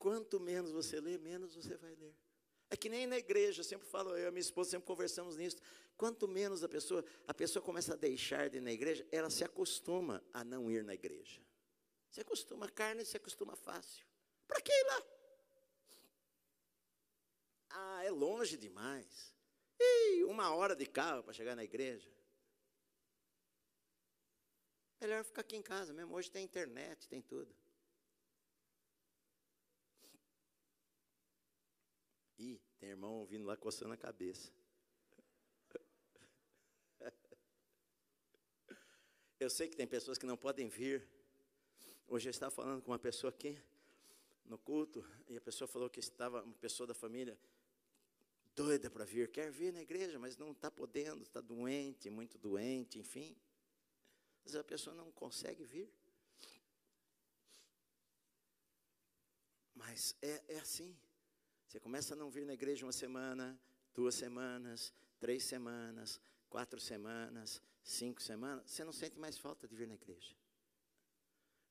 Quanto menos você lê, menos você vai ler. É que nem na igreja, eu sempre falo, eu e minha esposa sempre conversamos nisso. Quanto menos a pessoa, a pessoa começa a deixar de ir na igreja, ela se acostuma a não ir na igreja. Se acostuma, a carne se acostuma fácil. Para que ir lá? Ah, é longe demais. E uma hora de carro para chegar na igreja. Melhor ficar aqui em casa mesmo. Hoje tem internet, tem tudo. Ih, tem irmão ouvindo lá coçando a cabeça. Eu sei que tem pessoas que não podem vir. Hoje eu estava falando com uma pessoa aqui no culto e a pessoa falou que estava uma pessoa da família doida para vir, quer vir na igreja, mas não está podendo, está doente, muito doente, enfim. Mas a pessoa não consegue vir. Mas é, é assim. Você começa a não vir na igreja uma semana, duas semanas, três semanas, quatro semanas, cinco semanas, você não sente mais falta de vir na igreja.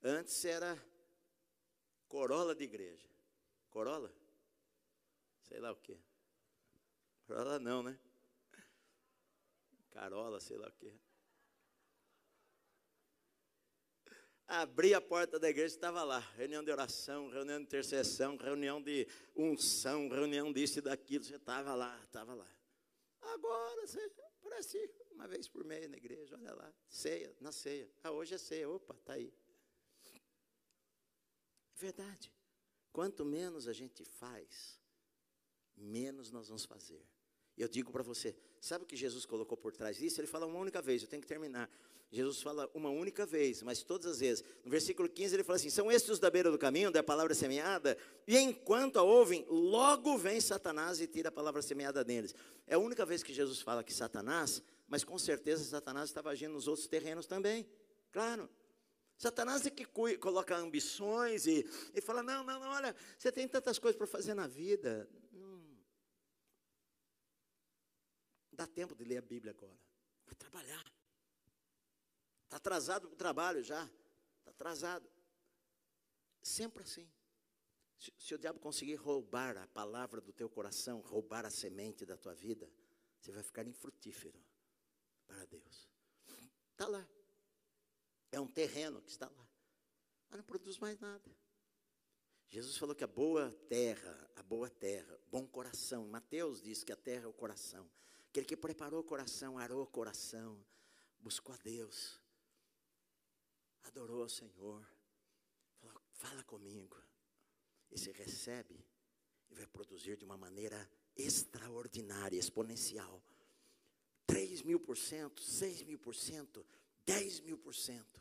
Antes era corola de igreja. Corola? Sei lá o quê. Corola não, né? Carola, sei lá o quê. abri a porta da igreja e estava lá. Reunião de oração, reunião de intercessão, reunião de unção, reunião disso e daquilo. Você estava lá, estava lá. Agora você parece uma vez por mês na igreja, olha lá. Ceia, na ceia. Ah, hoje é ceia. Opa, está aí. Verdade. Quanto menos a gente faz, menos nós vamos fazer. Eu digo para você, Sabe o que Jesus colocou por trás disso? Ele fala uma única vez, eu tenho que terminar. Jesus fala uma única vez, mas todas as vezes. No versículo 15 ele fala assim: São estes os da beira do caminho, da palavra é semeada, e enquanto a ouvem, logo vem Satanás e tira a palavra semeada deles. É a única vez que Jesus fala que Satanás, mas com certeza Satanás estava agindo nos outros terrenos também. Claro, Satanás é que coloca ambições e, e fala: não, não, não, olha, você tem tantas coisas para fazer na vida. dá tempo de ler a Bíblia agora. Vai trabalhar. Está atrasado para o trabalho já. Está atrasado. Sempre assim. Se, se o diabo conseguir roubar a palavra do teu coração, roubar a semente da tua vida, você vai ficar infrutífero para Deus. Está lá. É um terreno que está lá. Mas não produz mais nada. Jesus falou que a boa terra, a boa terra, bom coração. Mateus diz que a terra é o coração. Aquele que preparou o coração, arou o coração, buscou a Deus, adorou o Senhor, falou: fala comigo. E se recebe, e vai produzir de uma maneira extraordinária, exponencial. 3 mil por cento, 6 mil por cento, 10 mil por cento.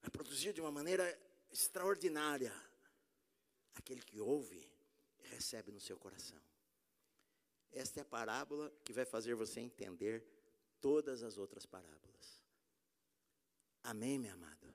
Vai produzir de uma maneira extraordinária. Aquele que ouve, recebe no seu coração. Esta é a parábola que vai fazer você entender todas as outras parábolas. Amém, meu amado?